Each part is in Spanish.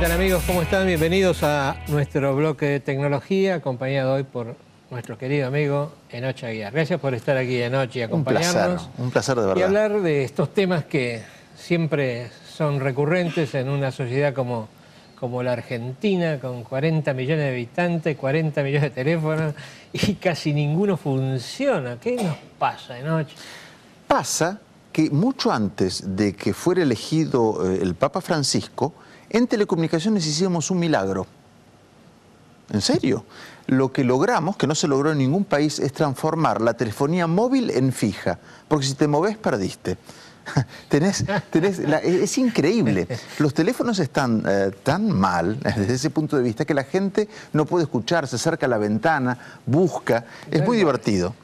tal amigos? ¿Cómo están? Bienvenidos a nuestro bloque de tecnología, acompañado hoy por nuestro querido amigo Enoch Aguiar. Gracias por estar aquí de y acompañarnos. Un placer, un placer de verdad. Y hablar de estos temas que siempre son recurrentes en una sociedad como, como la Argentina, con 40 millones de habitantes, 40 millones de teléfonos y casi ninguno funciona. ¿Qué nos pasa, Enoch? Pasa que mucho antes de que fuera elegido eh, el Papa Francisco, en telecomunicaciones hicimos un milagro. ¿En serio? Lo que logramos, que no se logró en ningún país, es transformar la telefonía móvil en fija, porque si te moves perdiste. es, increíble. Los teléfonos están eh, tan mal desde ese punto de vista que la gente no puede escuchar, se acerca a la ventana, busca. Es muy divertido.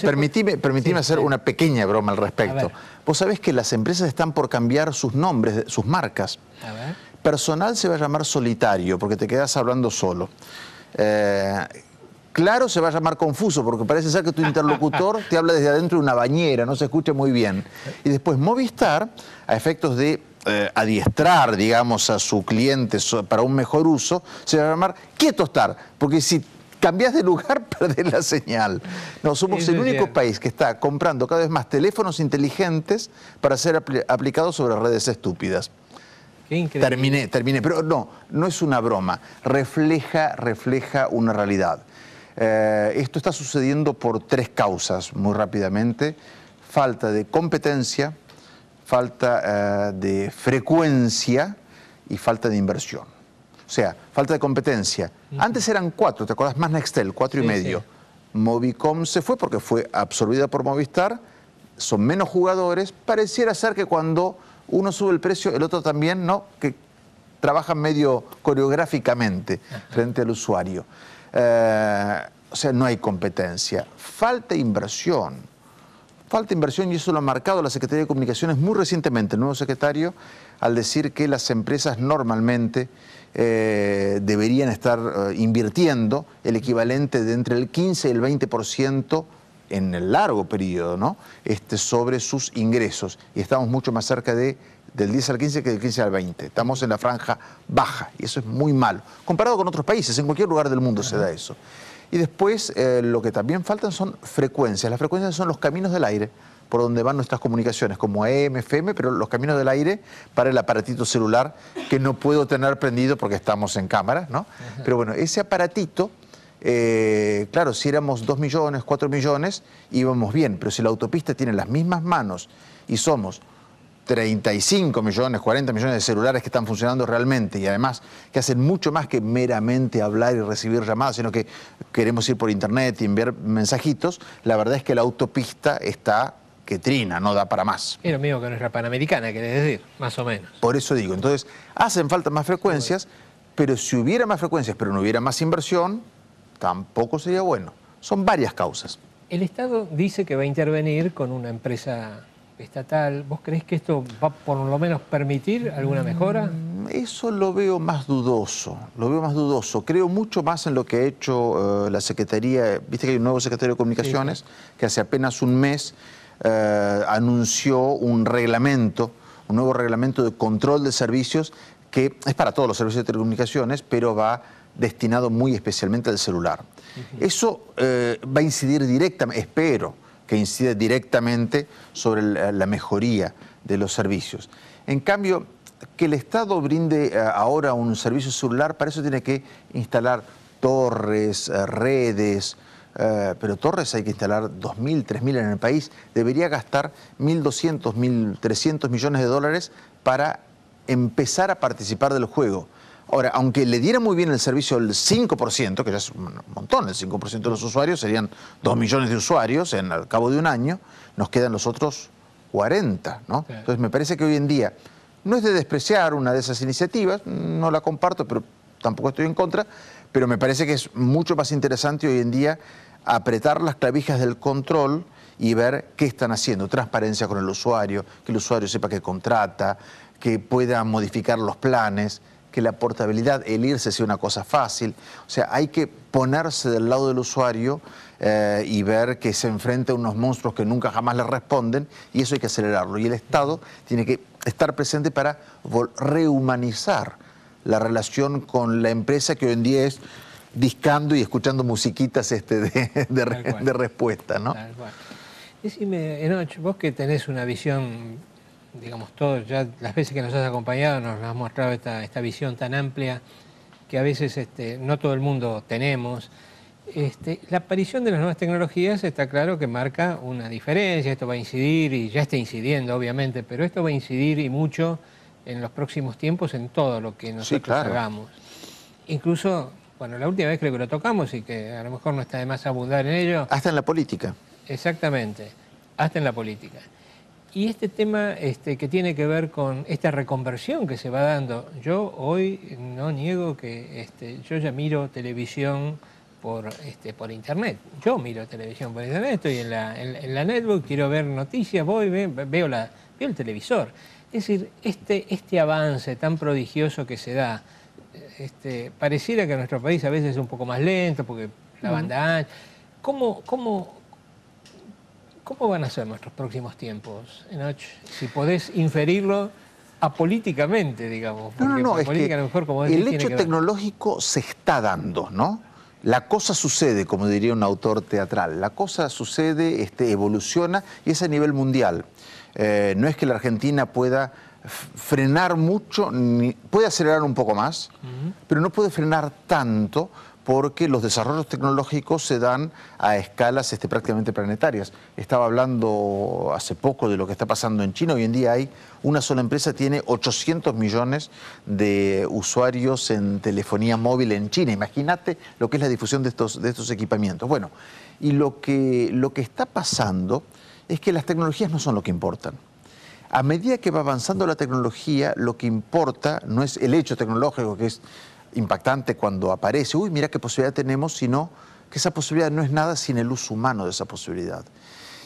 permitime, hacer una pequeña broma al respecto. Vos sabés que las empresas están por cambiar sus nombres, sus marcas. A ver. Personal se va a llamar solitario, porque te quedas hablando solo. Eh, claro se va a llamar confuso, porque parece ser que tu interlocutor te habla desde adentro de una bañera, no se escucha muy bien. Y después Movistar, a efectos de eh, adiestrar, digamos, a su cliente para un mejor uso, se va a llamar quieto estar, porque si cambias de lugar, perdés la señal. No, somos el único país que está comprando cada vez más teléfonos inteligentes para ser aplicados sobre redes estúpidas. Terminé, terminé. Pero no, no es una broma. Refleja, refleja una realidad. Eh, esto está sucediendo por tres causas, muy rápidamente. Falta de competencia, falta eh, de frecuencia y falta de inversión. O sea, falta de competencia. Antes eran cuatro, ¿te acuerdas, Más Nextel, cuatro y medio. Movicom se fue porque fue absorbida por Movistar, son menos jugadores. Pareciera ser que cuando uno sube el precio, el otro también, ¿no? Que trabajan medio coreográficamente ah, frente al usuario. Eh, o sea, no hay competencia. Falta inversión. Falta inversión y eso lo ha marcado la Secretaría de Comunicaciones muy recientemente, el nuevo secretario, al decir que las empresas normalmente eh, deberían estar eh, invirtiendo el equivalente de entre el 15 y el 20% en el largo periodo, ¿no? Este, sobre sus ingresos. Y estamos mucho más cerca de, del 10 al 15 que del 15 al 20. Estamos en la franja baja y eso es muy malo. Comparado con otros países, en cualquier lugar del mundo se da eso. Y después eh, lo que también faltan son frecuencias. Las frecuencias son los caminos del aire por donde van nuestras comunicaciones, como AM, FM, pero los caminos del aire para el aparatito celular que no puedo tener prendido porque estamos en cámara, ¿no? Pero bueno, ese aparatito eh, claro, si éramos 2 millones, 4 millones, íbamos bien, pero si la autopista tiene las mismas manos y somos 35 millones, 40 millones de celulares que están funcionando realmente y además que hacen mucho más que meramente hablar y recibir llamadas, sino que queremos ir por internet y enviar mensajitos, la verdad es que la autopista está que trina, no da para más. Mira, lo mismo que nuestra Panamericana, querés decir, más o menos. Por eso digo, entonces hacen falta más frecuencias, pero si hubiera más frecuencias, pero no hubiera más inversión, tampoco sería bueno. Son varias causas. El Estado dice que va a intervenir con una empresa estatal. ¿Vos crees que esto va por lo menos permitir alguna mejora? Mm, eso lo veo más dudoso, lo veo más dudoso. Creo mucho más en lo que ha hecho eh, la Secretaría, viste que hay un nuevo secretario de Comunicaciones que hace apenas un mes eh, anunció un reglamento, un nuevo reglamento de control de servicios que es para todos los servicios de telecomunicaciones, pero va destinado muy especialmente al celular. Eso eh, va a incidir directamente, espero que incida directamente sobre la, mejoría de los servicios. En cambio, que el Estado brinde eh, ahora un servicio celular, para eso tiene que instalar torres, eh, redes, pero torres hay que instalar 2.000, 3.000 en el país, debería gastar 1.200, 1.300 millones de dólares para empezar a participar del juego. Ahora, aunque le diera muy bien el servicio el 5%, que ya es un montón, el 5% de los usuarios serían 2 millones de usuarios en, al cabo de un año, nos quedan los otros 40, ¿no? Entonces me parece que hoy en día no es de despreciar una de esas iniciativas, no la comparto, pero tampoco estoy en contra, pero me parece que es mucho más interesante hoy en día apretar las clavijas del control y ver qué están haciendo, transparencia con el usuario, que el usuario sepa que contrata, que pueda modificar los planes que la portabilidad, el irse sea una cosa fácil. O sea, hay que ponerse del lado del usuario eh, y ver que se enfrenta a unos monstruos que nunca jamás le responden y eso hay que acelerarlo. Y el Estado tiene que estar presente para rehumanizar la relación con la empresa que hoy en día es discando y escuchando musiquitas este de, respuesta. ¿no? Decime, Enoch, vos que tenés una visión digamos, todas las veces que nos has acompañado nos has mostrado esta, visión tan amplia que a veces este, no todo el mundo tenemos. Este, la aparición de las nuevas tecnologías está claro que marca una diferencia, esto va a incidir y ya está incidiendo obviamente, pero esto va a incidir y mucho en los próximos tiempos en todo lo que nosotros hagamos. Incluso, bueno, la última vez creo que lo tocamos y que a lo mejor no está de más abundar en ello. Hasta en la política. Exactamente, hasta en la política. Y este tema este, que tiene que ver con esta reconversión que se va dando. Yo hoy no niego que este, yo ya miro televisión por, este, por internet. Yo miro televisión por internet, estoy en la, en, netbook, quiero ver noticias, voy, veo, la, veo el televisor. Es decir, este, este avance tan prodigioso que se da, pareciera que nuestro país a veces es un poco más lento porque la banda ancha. ¿Cómo, cómo ¿Cómo van a ser nuestros próximos tiempos, Enoch? Si podés inferirlo apolíticamente, digamos. No, no, no, es a el hecho tecnológico se está dando, ¿no? La cosa sucede, como diría un autor teatral, la cosa sucede, este, evoluciona y es a nivel mundial. Eh, no es que la Argentina pueda frenar mucho, puede acelerar un poco más, pero no puede frenar tanto porque los desarrollos tecnológicos se dan a escalas este, prácticamente planetarias. Estaba hablando hace poco de lo que está pasando en China. Hoy en día hay una sola empresa, tiene 800 millones de usuarios en telefonía móvil en China. Imagínate lo que es la difusión de estos, de estos equipamientos. Bueno, y lo que, lo que está pasando es que las tecnologías no son lo que importan. A medida que va avanzando la tecnología, lo que importa no es el hecho tecnológico, que es impactante cuando aparece, uy, mira qué posibilidad tenemos, sino que esa posibilidad no es nada sin el uso humano de esa posibilidad.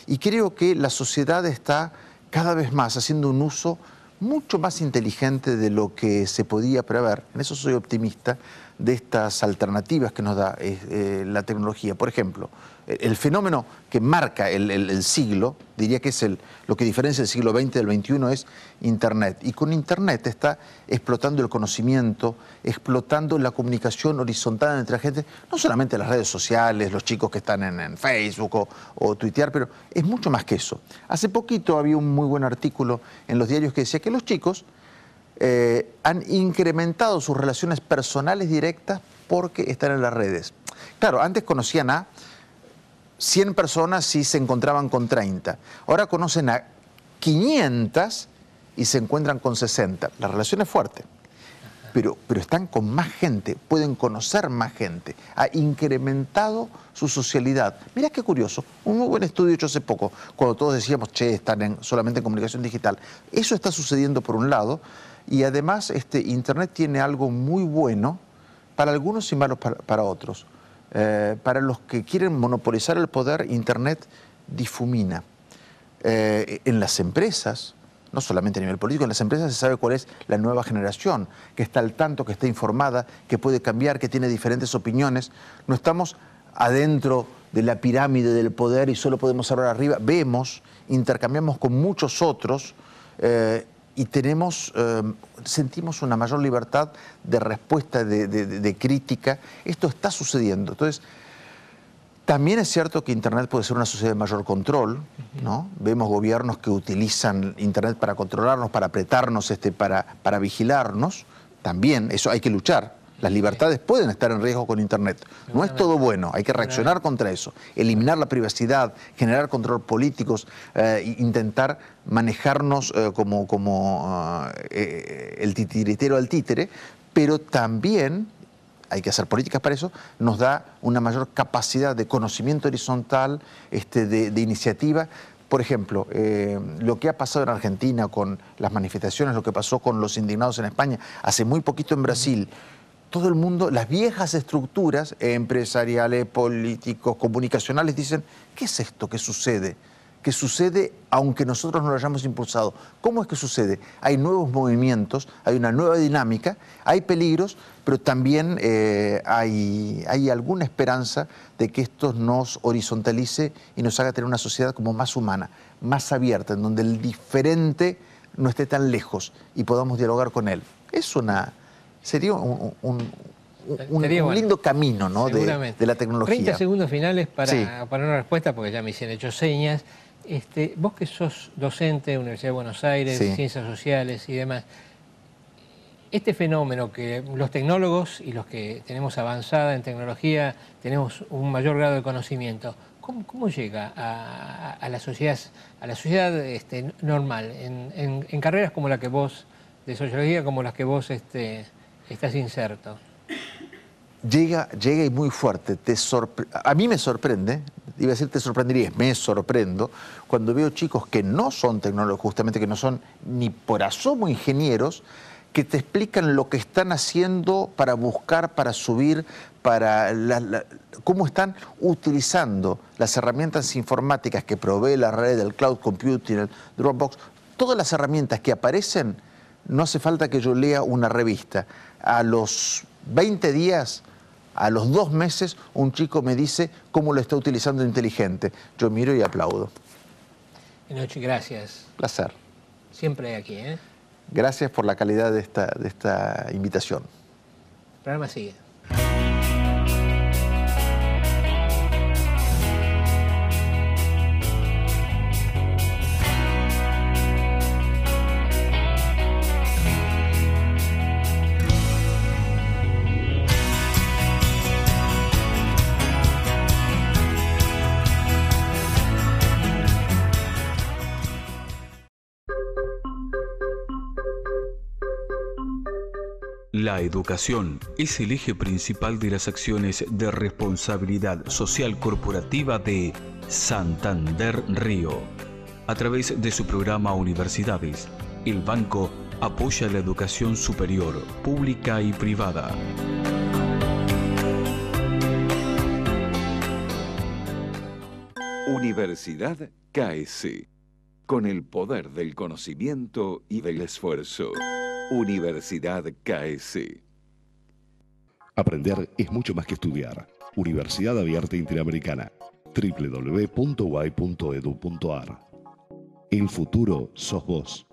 Y creo que la sociedad está cada vez más haciendo un uso mucho más inteligente de lo que se podía prever, en eso soy optimista, de estas alternativas que nos da eh, eh, la tecnología. Por ejemplo, el fenómeno que marca el, siglo, diría que es lo que diferencia el siglo XX del XXI, es Internet. Y con Internet está explotando el conocimiento, explotando la comunicación horizontal entre la gente, no solamente las redes sociales, los chicos que están en, Facebook o, Twitter, pero es mucho más que eso. Hace poquito había un muy buen artículo en los diarios que decía que los chicos eh, han incrementado sus relaciones personales directas porque están en las redes. Claro, antes conocían a 100 personas y se encontraban con 30. Ahora conocen a 500 y se encuentran con 60. La relación es fuerte. Pero, pero, están con más gente, pueden conocer más gente, ha incrementado su socialidad. Mirá qué curioso, un muy buen estudio hecho hace poco, cuando todos decíamos, che, están solamente en comunicación digital. Eso está sucediendo por un lado, y además este, Internet tiene algo muy bueno para algunos y malo para, otros. Eh, para los que quieren monopolizar el poder, Internet difumina. Eh, en las empresas, no solamente a nivel político, en las empresas se sabe cuál es la nueva generación, que está al tanto, que está informada, que puede cambiar, que tiene diferentes opiniones. No estamos adentro de la pirámide del poder y solo podemos hablar arriba. Vemos, intercambiamos con muchos otros. Eh, y tenemos, em, sentimos una mayor libertad de respuesta, de, crítica. Esto está sucediendo. Entonces, también es cierto que Internet puede ser una sociedad de mayor control, ¿no? Vemos gobiernos que utilizan Internet para controlarnos, para apretarnos, este, para, para vigilarnos. También, eso hay que luchar, las libertades pueden estar en riesgo con Internet. No es todo bueno, hay que reaccionar contra eso, eliminar la privacidad, generar control políticos, eh, intentar manejarnos eh, como, eh, el titiritero al títere, pero también hay que hacer políticas para eso, nos da una mayor capacidad de conocimiento horizontal, este, de, iniciativa, por ejemplo, lo que ha pasado en Argentina con las manifestaciones, lo que pasó con los indignados en España, hace muy poquito en Brasil todo el mundo, las viejas estructuras empresariales, políticos, comunicacionales, dicen, ¿qué es esto que sucede? ¿Qué sucede aunque nosotros no lo hayamos impulsado. ¿Cómo es que sucede? Hay nuevos movimientos, hay una nueva dinámica, hay peligros, pero también eh, hay, hay alguna esperanza de que esto nos horizontalice y nos haga tener una sociedad como más humana, más abierta, en donde el diferente no esté tan lejos y podamos dialogar con él. Es una sería un, lindo camino ¿no? de, la tecnología. 30 segundos finales para, para una respuesta, porque ya me hicieron hecho señas. Este, vos que sos docente, de la Universidad de Buenos Aires, Ciencias Sociales y demás, este fenómeno que los tecnólogos y los que tenemos avanzada en tecnología tenemos un mayor grado de conocimiento, ¿cómo, llega a, la sociedad, a la sociedad este, normal, en, carreras como la que vos, de sociología como las que vos este, Estás inserto. Llega, llega y muy fuerte. Te a mí me sorprende, iba a decir te sorprenderías, me sorprendo, cuando veo chicos que no son tecnólogos, justamente que no son ni por asomo ingenieros, que te explican lo que están haciendo para buscar, para subir, para cómo están utilizando las herramientas informáticas que provee la red, el cloud computing, el Dropbox, todas las herramientas que aparecen, no hace falta que yo lea una revista a los 20 días, a los dos meses, un chico me dice cómo lo está utilizando inteligente. Yo miro y aplaudo. Noche, gracias. Placer. Siempre aquí, ¿eh? Gracias por la calidad de esta, de esta invitación. El programa sigue. la educación es el eje principal de las acciones de responsabilidad social corporativa de Santander Río. A través de su programa Universidades, el banco apoya la educación superior, pública y privada. Universidad KS, con el poder del conocimiento y del esfuerzo. Universidad KS. E Aprender es mucho más que estudiar. Universidad Abierta Interamericana. www.y.edu.ar El futuro sos vos.